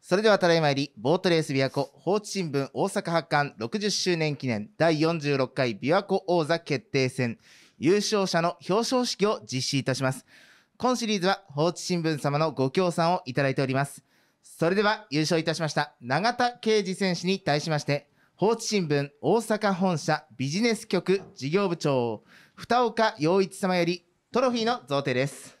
それではただいまよりボートレース琵琶湖放置新聞大阪発刊60周年記念第46回琵琶湖王座決定戦優勝者の表彰式を実施いたします今シリーズは放置新聞様のご協賛をいただいておりますそれでは優勝いたしました永田圭司選手に対しまして放置新聞大阪本社ビジネス局事業部長二岡陽一様よりトロフィーの贈呈です